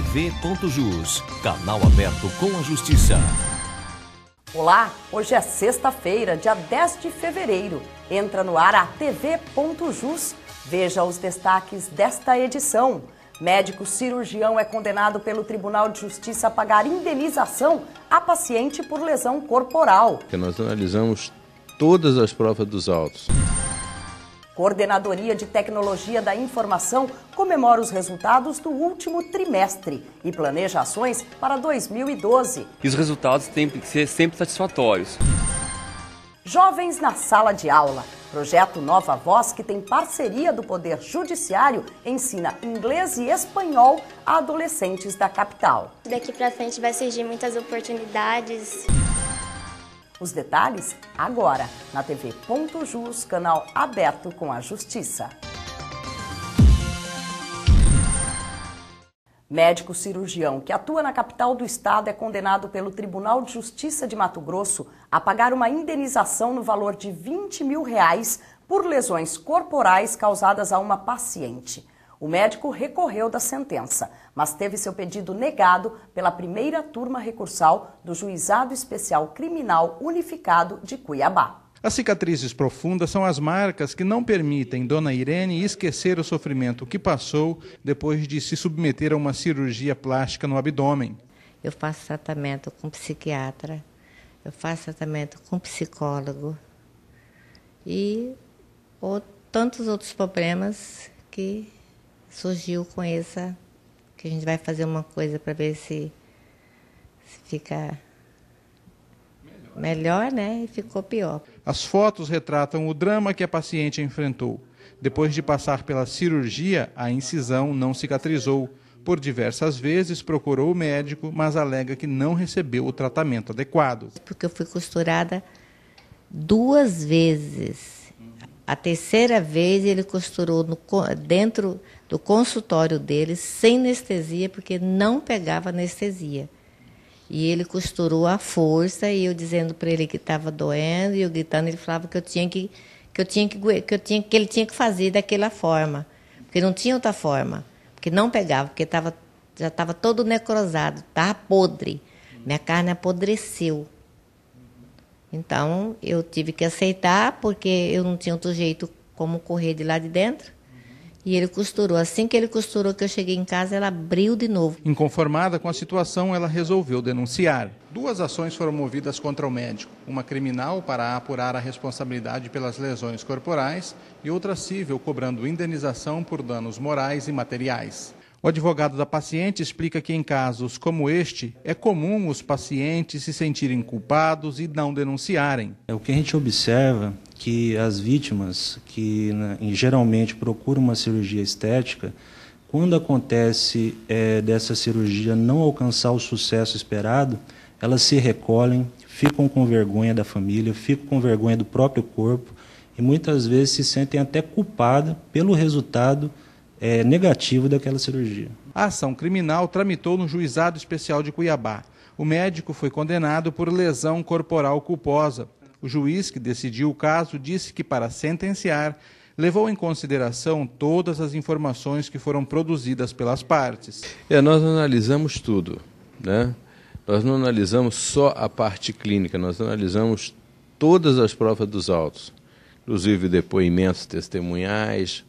tv.jus, canal aberto com a justiça. Olá, hoje é sexta-feira, dia 10 de fevereiro. Entra no ar a tv.jus. Veja os destaques desta edição. Médico cirurgião é condenado pelo Tribunal de Justiça a pagar indenização a paciente por lesão corporal. Nós analisamos todas as provas dos autos. Coordenadoria de Tecnologia da Informação comemora os resultados do último trimestre e planeja ações para 2012. E os resultados têm que ser sempre satisfatórios. Jovens na sala de aula. Projeto Nova Voz, que tem parceria do Poder Judiciário, ensina inglês e espanhol a adolescentes da capital. Daqui para frente vai surgir muitas oportunidades. Os detalhes agora na TV Jus, canal aberto com a Justiça. Médico cirurgião que atua na capital do estado é condenado pelo Tribunal de Justiça de Mato Grosso a pagar uma indenização no valor de 20 mil reais por lesões corporais causadas a uma paciente. O médico recorreu da sentença, mas teve seu pedido negado pela primeira turma recursal do Juizado Especial Criminal Unificado de Cuiabá. As cicatrizes profundas são as marcas que não permitem Dona Irene esquecer o sofrimento que passou depois de se submeter a uma cirurgia plástica no abdômen. Eu faço tratamento com psiquiatra, eu faço tratamento com psicólogo e ou, tantos outros problemas que surgiu com essa que a gente vai fazer uma coisa para ver se, se fica melhor. né? E ficou pior. As fotos retratam o drama que a paciente enfrentou. Depois de passar pela cirurgia, a incisão não cicatrizou. Por diversas vezes procurou o médico, mas alega que não recebeu o tratamento adequado. Porque eu fui costurada duas vezes. A terceira vez ele costurou no, dentro do consultório dele sem anestesia, porque não pegava anestesia. E ele costurou à força, e eu dizendo para ele que estava doendo, e eu gritando, ele falava que eu tinha que que eu tinha que que eu tinha que ele tinha que fazer daquela forma, porque não tinha outra forma, porque não pegava, porque tava, já estava todo necrosado, estava podre. Minha carne apodreceu. Então, eu tive que aceitar, porque eu não tinha outro jeito como correr de lá de dentro. E ele costurou. Assim que ele costurou, que eu cheguei em casa, ela abriu de novo. Inconformada com a situação, ela resolveu denunciar. Duas ações foram movidas contra o médico: uma criminal para apurar a responsabilidade pelas lesões corporais e outra civil cobrando indenização por danos morais e materiais. O advogado da paciente explica que, em casos como este, é comum os pacientes se sentirem culpados e não denunciarem. É, o que a gente observa que as vítimas que né, geralmente procuram uma cirurgia estética, quando acontece é, dessa cirurgia não alcançar o sucesso esperado, elas se recolhem, ficam com vergonha da família, ficam com vergonha do próprio corpo e muitas vezes se sentem até culpadas pelo resultado é, negativo daquela cirurgia. A ação criminal tramitou no Juizado Especial de Cuiabá. O médico foi condenado por lesão corporal culposa. O juiz que decidiu o caso disse que, para sentenciar, levou em consideração todas as informações que foram produzidas pelas partes. É, nós analisamos tudo, né? Nós não analisamos só a parte clínica, nós analisamos todas as provas dos autos, inclusive depoimentos testemunhais,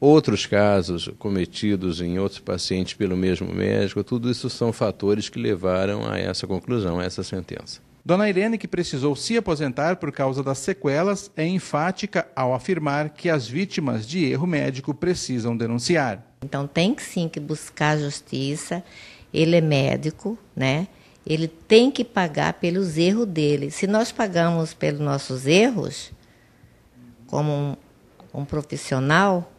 outros casos cometidos em outros pacientes pelo mesmo médico, tudo isso são fatores que levaram a essa conclusão, a essa sentença. Dona Irene, que precisou se aposentar por causa das sequelas, é enfática ao afirmar que as vítimas de erro médico precisam denunciar. Então tem que sim que buscar justiça. Ele é médico, né? Ele tem que pagar pelos erros dele. Se nós pagamos pelos nossos erros, como um, um profissional,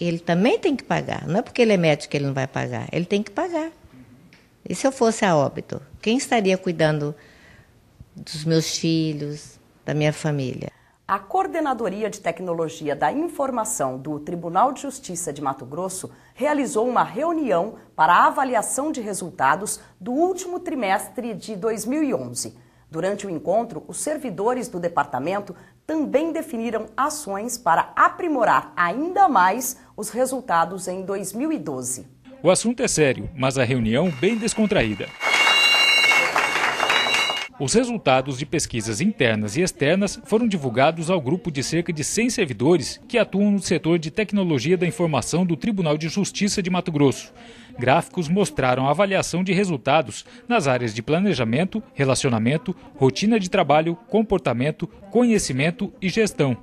ele também tem que pagar. Não é porque ele é médico que ele não vai pagar. Ele tem que pagar. E se eu fosse a óbito, quem estaria cuidando? dos meus filhos, da minha família. A Coordenadoria de Tecnologia da Informação do Tribunal de Justiça de Mato Grosso realizou uma reunião para a avaliação de resultados do último trimestre de 2011. Durante o encontro, os servidores do departamento também definiram ações para aprimorar ainda mais os resultados em 2012. O assunto é sério, mas a reunião bem descontraída. Os resultados de pesquisas internas e externas foram divulgados ao grupo de cerca de 100 servidores que atuam no setor de tecnologia da informação do Tribunal de Justiça de Mato Grosso. Gráficos mostraram a avaliação de resultados nas áreas de planejamento, relacionamento, rotina de trabalho, comportamento, conhecimento e gestão.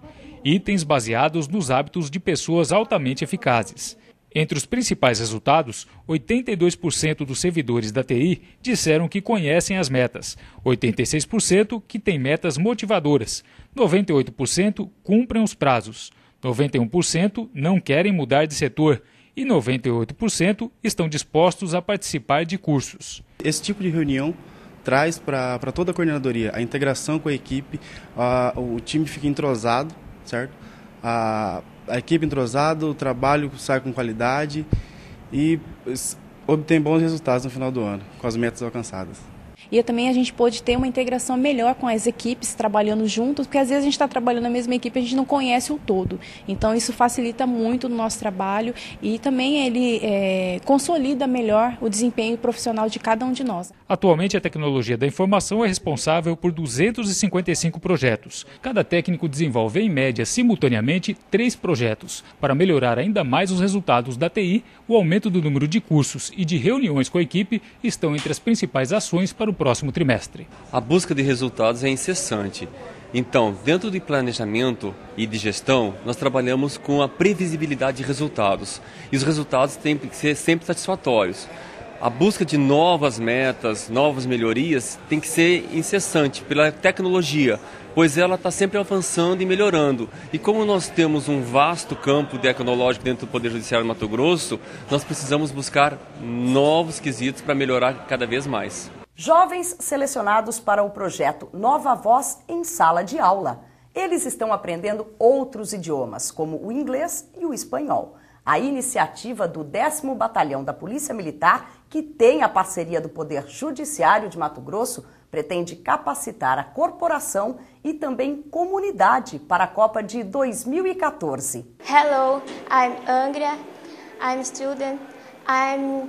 Itens baseados nos hábitos de pessoas altamente eficazes. Entre os principais resultados, 82% dos servidores da TI disseram que conhecem as metas, 86% que têm metas motivadoras, 98% cumprem os prazos, 91% não querem mudar de setor e 98% estão dispostos a participar de cursos. Esse tipo de reunião traz para toda a coordenadoria a integração com a equipe, a, o time fica entrosado, certo? a, a equipe entrosada, o trabalho sai com qualidade e obtém bons resultados no final do ano, com as metas alcançadas. E também a gente pôde ter uma integração melhor com as equipes, trabalhando juntos, porque às vezes a gente está trabalhando na mesma equipe, a gente não conhece o todo. Então isso facilita muito o nosso trabalho e também ele é, consolida melhor o desempenho profissional de cada um de nós. Atualmente a tecnologia da informação é responsável por 255 projetos. Cada técnico desenvolve em média simultaneamente três projetos. Para melhorar ainda mais os resultados da TI, o aumento do número de cursos e de reuniões com a equipe estão entre as principais ações para o próximo trimestre. A busca de resultados é incessante. Então, dentro de planejamento e de gestão, nós trabalhamos com a previsibilidade de resultados. E os resultados têm que ser sempre satisfatórios. A busca de novas metas, novas melhorias, tem que ser incessante pela tecnologia, pois ela está sempre avançando e melhorando. E como nós temos um vasto campo tecnológico dentro do Poder Judiciário do Mato Grosso, nós precisamos buscar novos quesitos para melhorar cada vez mais. Jovens selecionados para o projeto Nova Voz em Sala de Aula. Eles estão aprendendo outros idiomas, como o inglês e o espanhol. A iniciativa do 10 Batalhão da Polícia Militar, que tem a parceria do Poder Judiciário de Mato Grosso, pretende capacitar a corporação e também comunidade para a Copa de 2014. Hello, I'm Angra. I'm student. I'm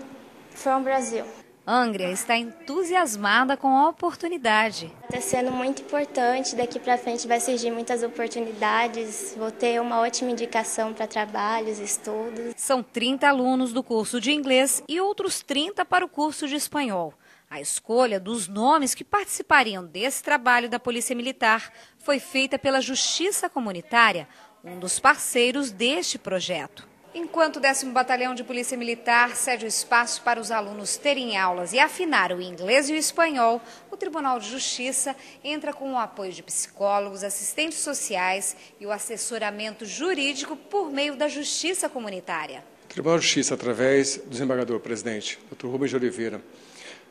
from Brazil. Angria está entusiasmada com a oportunidade. Está sendo muito importante, daqui para frente vai surgir muitas oportunidades, vou ter uma ótima indicação para trabalhos, estudos. São 30 alunos do curso de inglês e outros 30 para o curso de espanhol. A escolha dos nomes que participariam desse trabalho da Polícia Militar foi feita pela Justiça Comunitária, um dos parceiros deste projeto. Enquanto o 10 Batalhão de Polícia Militar cede o espaço para os alunos terem aulas e afinar o inglês e o espanhol, o Tribunal de Justiça entra com o apoio de psicólogos, assistentes sociais e o assessoramento jurídico por meio da Justiça Comunitária. O Tribunal de Justiça, através do desembargador presidente, Dr. Rubens de Oliveira,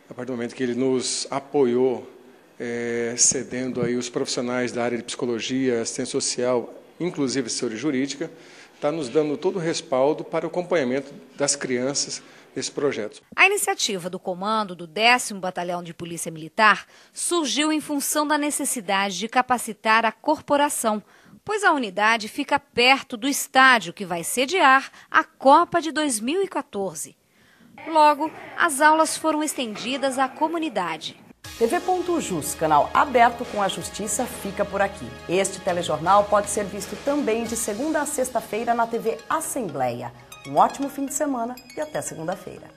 a partir do momento que ele nos apoiou, é, cedendo aí os profissionais da área de psicologia, assistência social, inclusive assessoria jurídica, está nos dando todo o respaldo para o acompanhamento das crianças nesse projeto. A iniciativa do comando do 10 Batalhão de Polícia Militar surgiu em função da necessidade de capacitar a corporação, pois a unidade fica perto do estádio que vai sediar a Copa de 2014. Logo, as aulas foram estendidas à comunidade. TV Jus, canal aberto com a justiça, fica por aqui. Este telejornal pode ser visto também de segunda a sexta-feira na TV Assembleia. Um ótimo fim de semana e até segunda-feira.